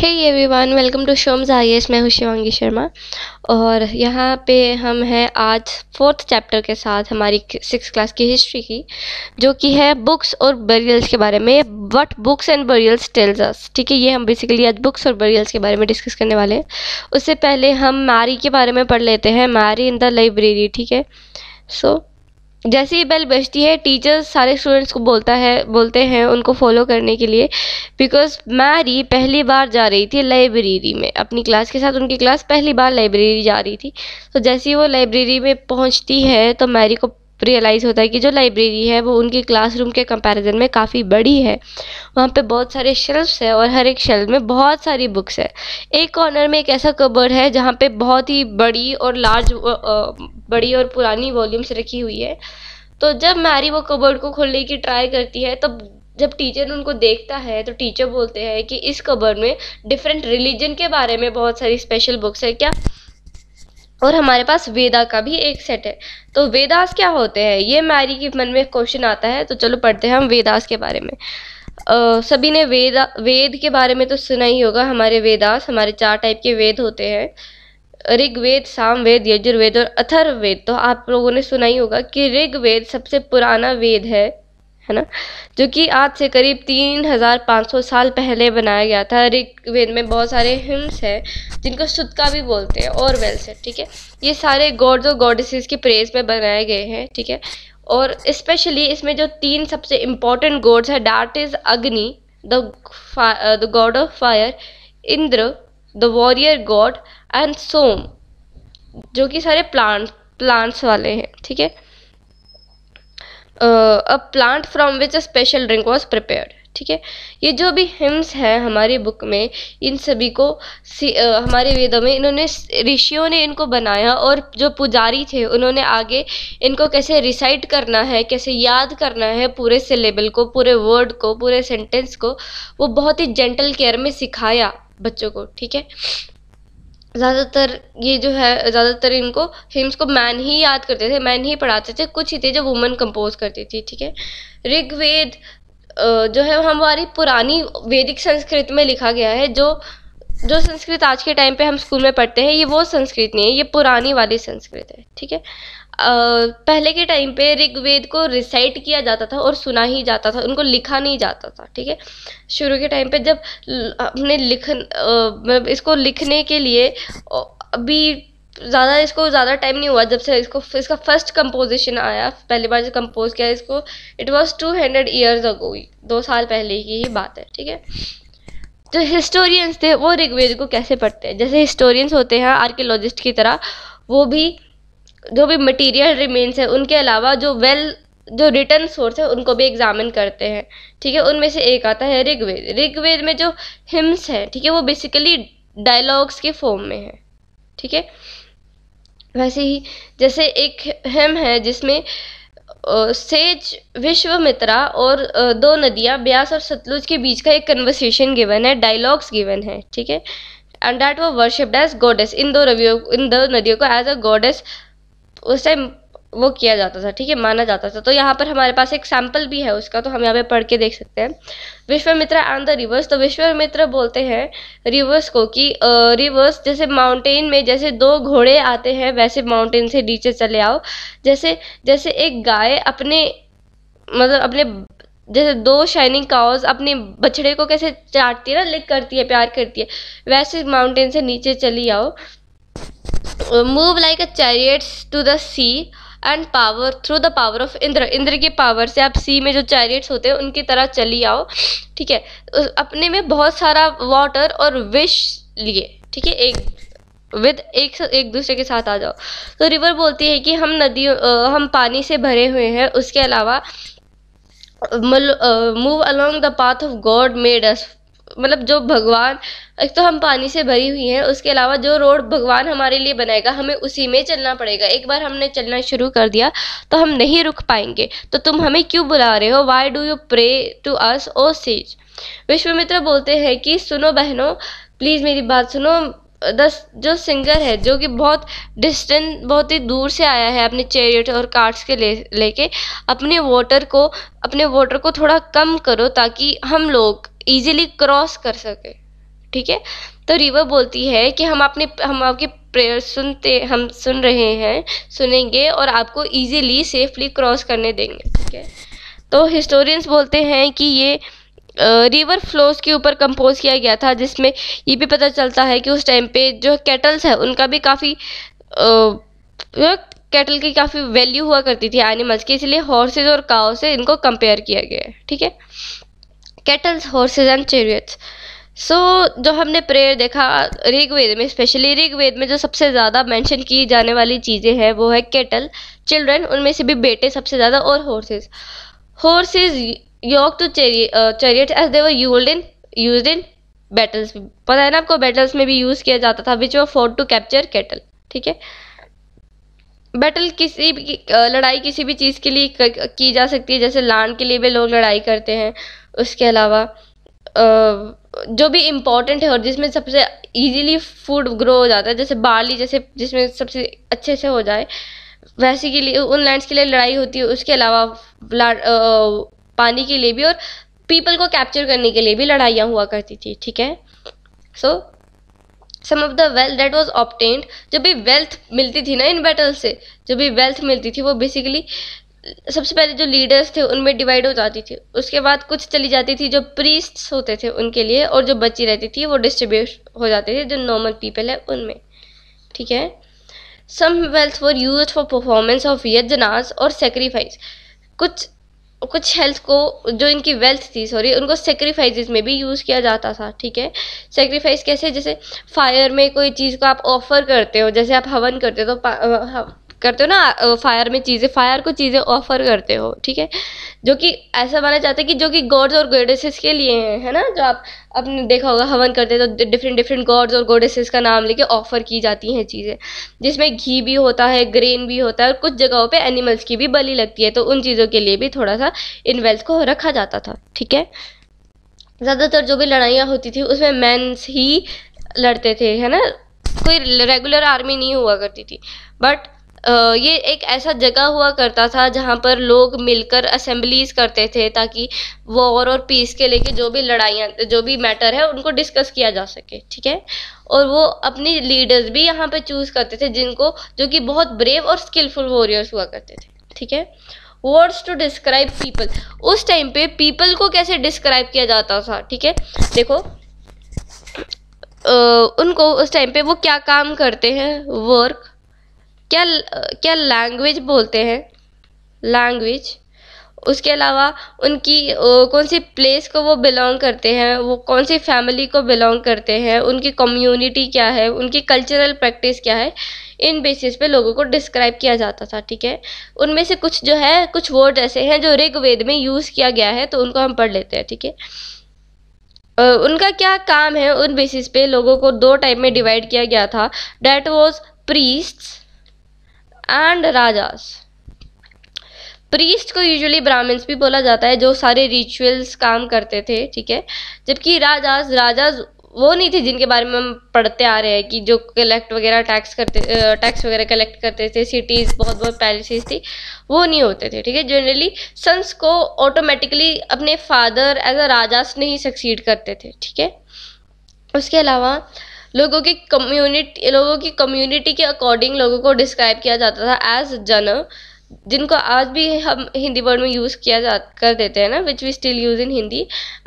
hey everyone welcome to शोम्स आई मैं हूँ शिवांगी शर्मा और यहाँ पे हम हैं आज फोर्थ चैप्टर के साथ हमारी सिक्स क्लास की हिस्ट्री की जो कि है बुक्स और बरियल्स के बारे में what books and burials tells us ठीक है ये हम बेसिकली आज बुक्स और बरियल्स के बारे में डिस्कस करने वाले हैं उससे पहले हम मैरी के बारे में पढ़ लेते हैं मैरी इन द लाइब्रेरी ठीक है सो so, जैसे ही बेल बजती है टीचर्स सारे स्टूडेंट्स को बोलता है बोलते हैं उनको फॉलो करने के लिए बिकॉज़ मैरी पहली बार जा रही थी लाइब्रेरी में अपनी क्लास के साथ उनकी क्लास पहली बार लाइब्रेरी जा रही थी तो जैसे ही वो लाइब्रेरी में पहुंचती है तो मैरी को रियलाइज़ होता है कि जो लाइब्रेरी है वो उनकी क्लासरूम के कंपैरिजन में काफ़ी बड़ी है वहाँ पे बहुत सारे शेल्फ्स है और हर एक शेल्फ में बहुत सारी बुक्स है एक कॉर्नर में एक ऐसा कबर्ड है जहाँ पे बहुत ही बड़ी और लार्ज बड़ी और पुरानी वॉल्यूम्स रखी हुई है तो जब मैरी वो कबर्ड को खोलने की ट्राई करती है तब तो जब टीचर उनको देखता है तो टीचर बोलते हैं कि इस कबर में डिफरेंट रिलीजन के बारे में बहुत सारी स्पेशल बुक्स है क्या और हमारे पास वेदा का भी एक सेट है तो वेदास क्या होते हैं ये मैरी के मन में क्वेश्चन आता है तो चलो पढ़ते हैं हम वेदास के बारे में आ, सभी ने वेद वेद के बारे में तो सुना ही होगा हमारे वेदास हमारे चार टाइप के वेद होते हैं ऋग्वेद सामवेद यजुर्वेद और अथर्ववेद तो आप लोगों ने सुना ही होगा कि ऋग्वेद सबसे पुराना वेद है है ना जो कि आज से करीब तीन हज़ार पाँच सौ साल पहले बनाया गया था ऋग्वेद में बहुत सारे हिम्स हैं जिनको सुतका भी बोलते हैं और वेल्स है ठीक है ये सारे गॉड्स और गॉडेसेस की प्रेज में बनाए गए हैं ठीक है और स्पेशली इसमें जो तीन सबसे इम्पॉर्टेंट गॉड्स हैं डार्ट is Agni the the god of fire Indra the warrior god and Soma जो कि सारे प्लांट प्लांट्स वाले हैं ठीक है a plant from which a special drink was prepare ठीक है ये जो भी हिम्स हैं हमारी बुक में इन सभी को आ, हमारे वेदों में इन्होंने ऋषियों ने इनको बनाया और जो पुजारी थे उन्होंने आगे इनको कैसे रिसाइट करना है कैसे याद करना है पूरे सिलेबल को पूरे वर्ड को पूरे सेंटेंस को वो बहुत ही जेंटल केयर में सिखाया बच्चों को ठीक है ज़्यादातर ये जो है ज़्यादातर इनको हिम्स को मैन ही याद करते थे मैन ही पढ़ाते थे कुछ ही थे जो वुमेन कंपोज करती थी ठीक है ऋग्वेद जो है हमारी पुरानी वैदिक संस्कृत में लिखा गया है जो जो संस्कृत आज के टाइम पे हम स्कूल में पढ़ते हैं ये वो संस्कृत नहीं है ये पुरानी वाली संस्कृत है ठीक है पहले के टाइम पे ऋग्वेद को रिसाइट किया जाता था और सुना ही जाता था उनको लिखा नहीं जाता था ठीक है शुरू के टाइम पे जब हमने लिख मतलब इसको लिखने के लिए अभी ज़्यादा इसको ज़्यादा टाइम नहीं हुआ जब से इसको इसका फर्स्ट कंपोजिशन आया पहली बार जब कंपोज किया इसको it was two hundred years ago दो साल पहले की ही बात है ठीक है जो हिस्टोरियंस थे वो ऋग्वेद को कैसे पढ़ते हैं जैसे हिस्टोरियंस होते हैं आर्कियोलॉजिस्ट की तरह वो भी जो भी मटेरियल रिमेन्स है उनके अलावा जो वेल जो रिटर्न सोर्स है उनको भी एग्जामिन करते हैं ठीक है उनमें से एक आता है ऋग्वेद ऋग्वेद में जो हिम्स है ठीक है वो बेसिकली डायलॉग्स के फॉर्म में है ठीक है वैसे ही जैसे एक हिम है जिसमें सेज विश्वमित्रा और दो नदियाँ ब्यास और सतलुज के बीच का एक कन्वर्सेशन गिवन है डायलॉग्स गिवन है ठीक है एंड डैट वो वर्शिप्ड एज गॉडेस इन दो रवियों इन दो नदियों को एज अ गॉडेस उस टाइम वो किया जाता था ठीक है माना जाता था तो यहाँ पर हमारे पास एक सैम्पल भी है उसका तो हम यहाँ पे पढ़ के देख सकते हैं विश्वामित्र ऑन द रिवर्स तो विश्वमित्र बोलते हैं रिवर्स को कि रिवर्स जैसे माउंटेन में जैसे दो घोड़े आते हैं वैसे माउंटेन से नीचे चले आओ जैसे जैसे एक गाय अपने मतलब अपने जैसे दो शाइनिंग काउज अपने बछड़े को कैसे चाटती है ना लिक करती है प्यार करती है वैसे माउंटेन से नीचे चली आओ move like a chariots to the sea and power through the power of Indra Indra के पावर से आप सी में जो चैरियट्स होते हैं उनकी तरह चली आओ ठीक है अपने में बहुत सारा वाटर और विश लिए ठीक है एक विद एक एक दूसरे के साथ आ जाओ तो रिवर बोलती है कि हम नदियों हम पानी से भरे हुए हैं उसके अलावा move along the path of god made us मतलब जो भगवान एक तो हम पानी से भरी हुई हैं उसके अलावा जो रोड भगवान हमारे लिए बनाएगा हमें उसी में चलना पड़ेगा एक बार हमने चलना शुरू कर दिया तो हम नहीं रुक पाएंगे तो तुम हमें क्यों बुला रहे हो why do you pray to us O सीज विश्वमित्र बोलते हैं कि सुनो बहनों प्लीज़ मेरी बात सुनो दस जो सिंगर है जो कि बहुत डिस्टेंस बहुत ही दूर से आया है अपने चैरिट और कार्ड्स के ले लेके अपने वोटर को अपने वोटर को थोड़ा कम करो ताकि हम लोग ईजिली क्रॉस कर सके ठीक है तो रिवर बोलती है कि हम अपने हम आपके प्रेयर सुनते हम सुन रहे हैं सुनेंगे और आपको ईजिली सेफली क्रॉस करने देंगे ठीक है तो हिस्टोरियंस बोलते हैं कि ये रिवर फ्लोस के ऊपर कंपोज किया गया था जिसमें ये भी पता चलता है कि उस टाइम पे जो कैटल्स है उनका भी काफ़ी कैटल की काफ़ी वैल्यू हुआ करती थी एनिमल्स की इसलिए हॉर्सेज और काओ से इनको कंपेयर किया गया है ठीक है cattles horses and chariots so जो हमने प्रेयर देखा ऋग्वेद में स्पेशली ऋग्वेद में जो सबसे ज़्यादा मेंशन की जाने वाली चीज़ें हैं वो है केटल चिल्ड्रन उनमें से भी बेटे सबसे ज़्यादा और horses horses yoked to chariot as they were used in use in battles पता है ना आपको बैटल्स में भी यूज़ किया जाता था विच वो फोर्ड टू कैप्चर कैटल ठीक है बैटल किसी भी uh, लड़ाई किसी भी चीज़ के लिए की जा सकती है जैसे लान के लिए भी लोग लड़ाई करते हैं उसके अलावा जो भी इम्पोर्टेंट है और जिसमें सबसे इजीली फूड ग्रो हो जाता है जैसे बाली जैसे जिसमें सबसे अच्छे से हो जाए वैसे के लिए उन लैंड्स के लिए लड़ाई होती है उसके अलावा पानी के लिए भी और पीपल को कैप्चर करने के लिए भी लड़ाइयाँ हुआ करती थी ठीक है so some of the wealth that was obtained जब भी वेल्थ मिलती थी ना इन बैटल से जब भी वेल्थ मिलती थी वो बेसिकली सबसे पहले जो लीडर्स थे उनमें डिवाइड हो जाती थी उसके बाद कुछ चली जाती थी जो प्रीस्ट होते थे उनके लिए और जो बची रहती थी वो डिस्ट्रीब्यूट हो जाते थे जो नॉर्मल पीपल है उनमें ठीक है some wealth for use for performance of yajnas और सेक्रीफाइस कुछ कुछ हेल्थ को जो इनकी वेल्थ थी सॉरी उनको सेक्रीफाइज में भी यूज़ किया जाता था ठीक है सेक्रीफाइस कैसे जैसे फायर में कोई चीज़ को आप ऑफर करते हो जैसे आप हवन करते हो तो करते हो ना फायर में चीज़ें फायर को चीज़ें ऑफर करते हो ठीक है जो कि ऐसा माना जाता है कि जो कि गॉड्स और गोडेसेस के लिए हैं है ना जो आप अपने देखा होगा हवन करते तो डिफरेंट डिफरेंट गॉड्स और गोडेसेस का नाम लेके ऑफर की जाती हैं चीज़ें जिसमें घी भी होता है ग्रेन भी होता है और कुछ जगहों पर एनिमल्स की भी बली लगती है तो उन चीज़ों के लिए भी थोड़ा सा इन वेल्थ को रखा जाता था ठीक है ज़्यादातर जो भी लड़ाइयाँ होती थी उसमें मैंस ही लड़ते थे है ना कोई रेगुलर आर्मी नहीं हुआ करती थी बट ये एक ऐसा जगह हुआ करता था जहाँ पर लोग मिलकर असेंबलीज करते थे ताकि वॉर और पीस के लेके जो भी लड़ाइयाँ जो भी मैटर है उनको डिस्कस किया जा सके ठीक है और वो अपनी लीडर्स भी यहाँ पे चूज़ करते थे जिनको जो कि बहुत ब्रेव और स्किलफुल वॉरियर्स हुआ करते थे ठीक है वर्ड्स टू डिस्क्राइब पीपल उस टाइम पे पीपल को कैसे डिस्क्राइब किया जाता था ठीक है देखो उनको उस टाइम पे वो क्या काम करते हैं वर्क क्या क्या लैंग्वेज बोलते हैं लैंग्वेज उसके अलावा उनकी कौन सी प्लेस को वो बिलोंग करते हैं वो कौन सी फैमिली को बिलोंग करते हैं उनकी कम्युनिटी क्या है उनकी कल्चरल प्रैक्टिस क्या है इन बेसिस पे लोगों को डिस्क्राइब किया जाता था ठीक है उनमें से कुछ जो है कुछ वर्ड ऐसे हैं जो ऋग्वेद में यूज़ किया गया है तो उनको हम पढ़ लेते हैं ठीक है उनका क्या काम है उन बेसिस पे लोगों को दो टाइप में डिवाइड किया गया था that was priests and rajas priest को यूजुअली ब्राह्मण्स भी बोला जाता है जो सारे रिचुअल्स काम करते थे ठीक है जबकि राजास राजास वो नहीं थे जिनके बारे में हम पढ़ते आ रहे हैं कि जो कलेक्ट वगैरह टैक्स करते टैक्स वगैरह कलेक्ट करते थे सिटीज़ बहुत बहुत पैलेसेस थी वो नहीं होते थे ठीक है जनरली सन्स को ऑटोमेटिकली अपने फादर एज अ राजास नहीं सक्सीड करते थे ठीक है उसके अलावा लोगों की कम्युनिटी लोगों की कम्युनिटी के अकॉर्डिंग लोगों को डिस्क्राइब किया जाता था एज जन जिनको आज भी हम हिंदी वर्ड में यूज़ किया जा कर देते हैं ना which we still use in Hindi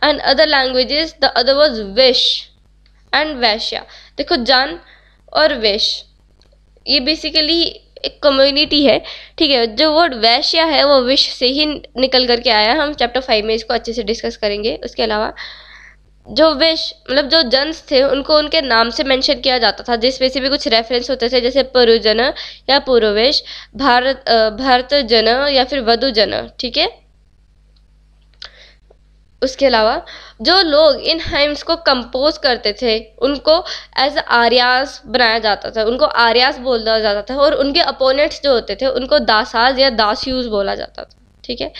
and other languages the other was vish and vaishya देखो जन और विश ये बेसिकली एक कम्युनिटी है ठीक है जो वर्ड वैश्या है वो विश से ही निकल करके आया है हम चैप्टर फाइव में इसको अच्छे से डिस्कस करेंगे उसके अलावा जो विश मतलब जो जन्स थे उनको उनके नाम से मेंशन किया जाता था जिस वैसे भी कुछ रेफरेंस होते थे जैसे परुजन या पूर्वेश भारत भारत जन या फिर वधु जन ठीक है उसके अलावा जो लोग इन हाइम्स को कंपोज करते थे उनको एज आर्यास बनाया जाता था उनको आर्यास बोला जाता था और उनके अपोनेंट्स जो होते थे उनको दासाज या दास्यूज बोला जाता था ठीक है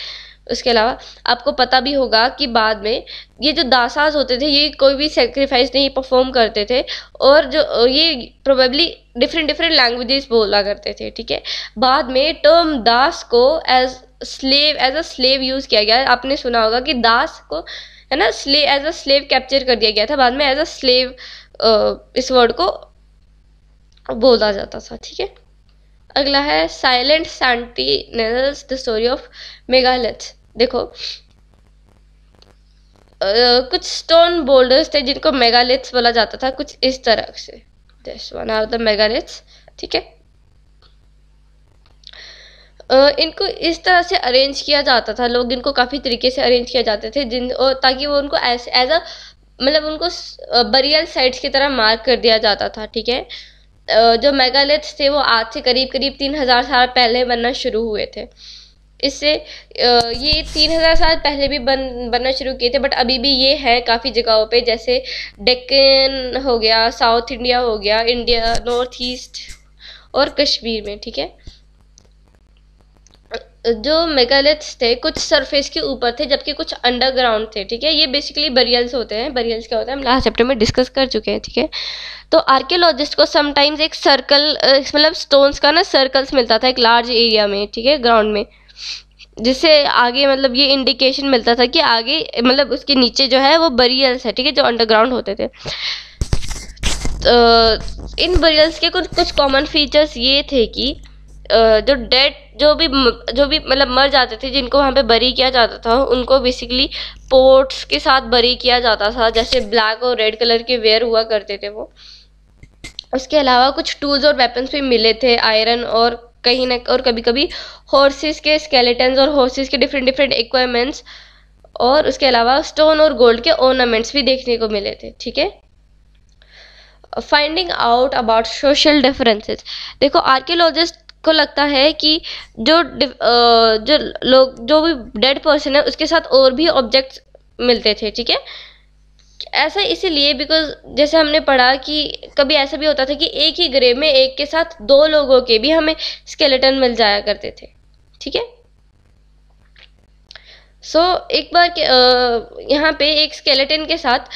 उसके अलावा आपको पता भी होगा कि बाद में ये जो दासाज होते थे ये कोई भी सेक्रीफाइस नहीं परफॉर्म करते थे और जो ये प्रोबेबली डिफरेंट डिफरेंट लैंग्वेजेस बोला करते थे ठीक है बाद में टर्म दास को as slave as a slave use किया गया आपने सुना होगा कि दास को है ना slave as a slave capture कर दिया गया था बाद में एज अ स्लेव इस वर्ड को बोला जाता था ठीक है अगला है silent sentinels the story of megaliths देखो Uh, कुछ स्टोन बोल्डर्स थे जिनको मेगालिथ्स बोला जाता था कुछ इस तरह से this one are the megaliths ठीक है uh, इनको इस तरह से अरेंज किया जाता था लोग इनको काफ़ी तरीके से अरेंज किया जाते थे जिन ताकि वो उनको एज एज अ मतलब उनको बरियल साइट्स की तरह मार्क कर दिया जाता था ठीक है जो मेगालिथ्स थे वो आज से करीब करीब तीन हज़ार साल पहले बनना शुरू हुए थे इससे ये तीन हज़ार साल पहले भी बन बनना शुरू किए थे बट अभी भी ये है काफ़ी जगहों पे जैसे डेक्कन हो गया साउथ इंडिया हो गया इंडिया नॉर्थ ईस्ट और कश्मीर में ठीक है जो मेगालिथ्स थे कुछ सरफेस के ऊपर थे जबकि कुछ अंडरग्राउंड थे ठीक है ये बेसिकली बरियल्स होते हैं बरियल्स क्या होता है हम लास्ट चैप्टर में डिस्कस कर चुके हैं ठीक है तो आर्कियोलॉजिस्ट को समटाइम्स एक सर्कल मतलब स्टोन्स का ना सर्कल्स मिलता था एक लार्ज एरिया में ठीक है ग्राउंड में जिससे आगे मतलब ये इंडिकेशन मिलता था कि आगे मतलब उसके नीचे जो है वो बरियल्स है ठीक है जो अंडरग्राउंड होते थे तो इन बरियल्स के कुछ कुछ कॉमन फीचर्स ये थे कि जो डेड जो भी जो भी मतलब मर जाते थे जिनको वहाँ पे बरी किया जाता था उनको बेसिकली पोर्ट्स के साथ बरी किया जाता था जैसे ब्लैक और रेड कलर के वेयर हुआ करते थे वो उसके अलावा कुछ टूल्स और वेपन्स भी मिले थे आयरन और कहीं ना और कभी कभी हॉर्सेस के स्केलेटन्स और हॉर्सेस के डिफरेंट डिफरेंट इक्वायरमेंट्स और उसके अलावा स्टोन और गोल्ड के ऑर्नामेंट्स भी देखने को मिले थे ठीक है finding out about social differences देखो आर्कियोलॉजिस्ट को लगता है कि जो जो लोग जो भी डेड पर्सन है उसके साथ और भी ऑब्जेक्ट्स मिलते थे ठीक है ऐसा इसीलिए बिकॉज जैसे हमने पढ़ा कि कभी ऐसा भी होता था कि एक ही ग्रेव में एक के साथ दो लोगों के भी हमें स्केलेटन मिल जाया करते थे ठीक है सो एक बार यहाँ पे एक स्केलेटन के साथ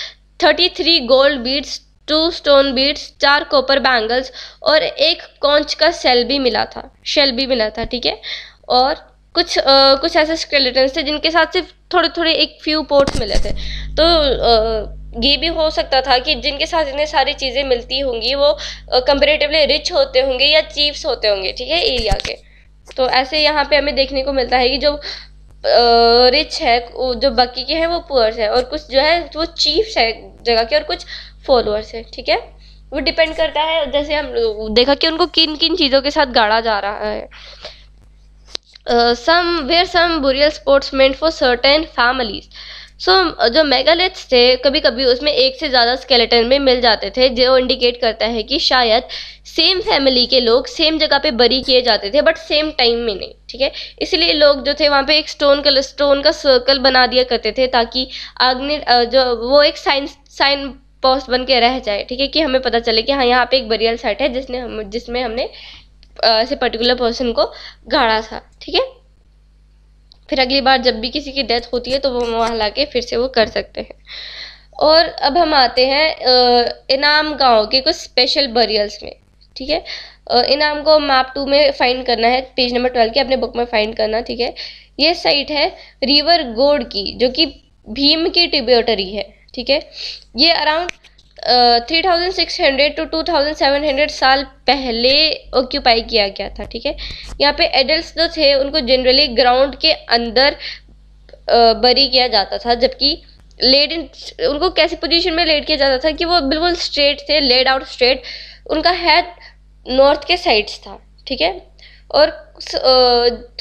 thirty three gold beads two stone beads चार कॉपर बैंगल्स और एक कॉन्च का सेल भी मिला था शेल भी मिला था ठीक है और कुछ आ, कुछ ऐसे स्केलेटन्स थे जिनके साथ सिर्फ थोड़े थोड़े एक फ्यू पोर्ट्स मिले थे तो आ, ये भी हो सकता था कि जिनके साथ इतनी सारी चीज़ें मिलती होंगी वो कंपेरेटिवली रिच होते होंगे या चीफ्स होते होंगे ठीक है एरिया के तो ऐसे यहाँ पे हमें देखने को मिलता है कि जो रिच है जो बाकी के हैं वो पुअर्स हैं और कुछ जो है वो चीफ्स है जगह के और कुछ फॉलोअर्स है ठीक है वो डिपेंड करता है जैसे हम देखा कि उनको किन किन चीज़ों के साथ गाड़ा जा रहा है somewhere some burial spots meant for certain families so जो मेगालिथ्स थे कभी कभी उसमें एक से ज़्यादा स्केलेटन में मिल जाते थे जो इंडिकेट करता है कि शायद सेम फैमिली के लोग सेम जगह पे बरी किए जाते थे बट सेम टाइम में नहीं ठीक है इसलिए लोग जो थे वहाँ पे एक स्टोन कलर स्टोन का सर्कल बना दिया करते थे ताकि आग्नि जो वो एक साइंस साइन पोस्ट बन के रह जाए ठीक है कि हमें पता चले कि हाँ यहाँ पे एक बरियल साइट है जिसने हम जिसमें हमने ऐसे पर्टिकुलर पर्सन को गाड़ा था ठीक है फिर अगली बार जब भी किसी की डेथ होती है तो वो वहाँ ला फिर से वो कर सकते हैं और अब हम आते हैं इनाम गांव के कुछ स्पेशल बरियल्स में ठीक है इनाम को मैप टू में फाइंड करना है पेज नंबर ट्वेल्व के अपने बुक में फाइंड करना ठीक है ये साइट है रिवर गोड की जो कि भीम की ट्रिब्यूटरी है ठीक है ये around three thousand six hundred to two thousand seven hundred साल पहले ऑक्यूपाई किया गया था ठीक है यहाँ पे एडल्ट जो थे उनको जनरली ग्राउंड के अंदर बरी किया जाता था जबकि लेड इन उनको कैसी पोजीशन में लेड किया जाता था कि वो बिल्कुल स्ट्रेट थे लेड आउट स्ट्रेट उनका हेड नॉर्थ के साइड्स था ठीक है और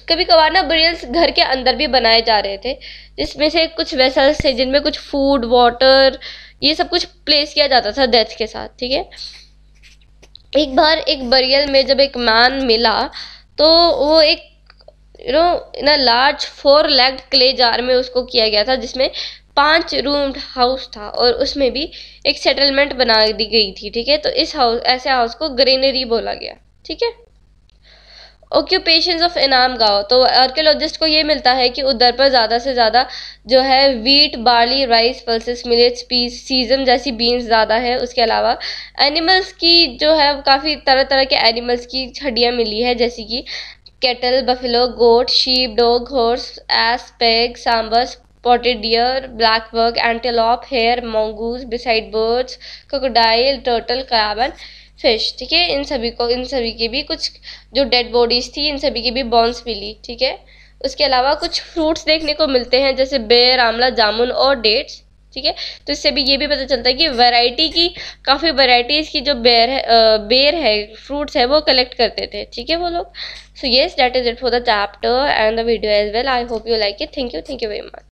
कभी कभार ना बरियल्स घर के अंदर भी बनाए जा रहे थे जिसमें से कुछ वेसल्स थे जिनमें कुछ फूड वाटर ये सब कुछ प्लेस किया जाता था डेथ के साथ ठीक है एक बार एक बरियल में जब एक मैन मिला तो वो एक यू नो ना large four leg clay jar में उसको किया गया था जिसमें पांच रूम हाउस था और उसमें भी एक सेटलमेंट बना दी गई थी ठीक है तो इस हाउस ऐसे हाउस को ग्रीनरी बोला गया ठीक है ऑक्यूपेशन ऑफ इनाम गाँव तो आर्कियोलॉजिस्ट को ये मिलता है कि उधर पर ज़्यादा से ज़्यादा जो है wheat barley rice pulses millets peas sesame जैसी बीन्स ज़्यादा है उसके अलावा एनिमल्स की जो है काफ़ी तरह तरह के एनिमल्स की हड्डियाँ मिली है जैसे कि cattle buffalo goat sheep dog horse ass pig sambars spotted deer deer, black buck, antelope, hare, mongoose, beside turtle crocodile, fish ठीक है इन सभी को इन सभी की भी कुछ जो डेड बॉडीज़ थी इन सभी की भी बॉन्स मिली ठीक है उसके अलावा कुछ फ्रूट्स देखने को मिलते हैं जैसे बेर आंवला जामुन और डेट्स ठीक है तो इससे भी ये भी पता चलता है कि वैरायटी की काफ़ी वैरायटीज़ की जो बेर है बेर है फ्रूट्स है वो कलेक्ट करते थे ठीक है वो लोग so yes that is it for the chapter and the video as well I hope you like it thank you thank you very much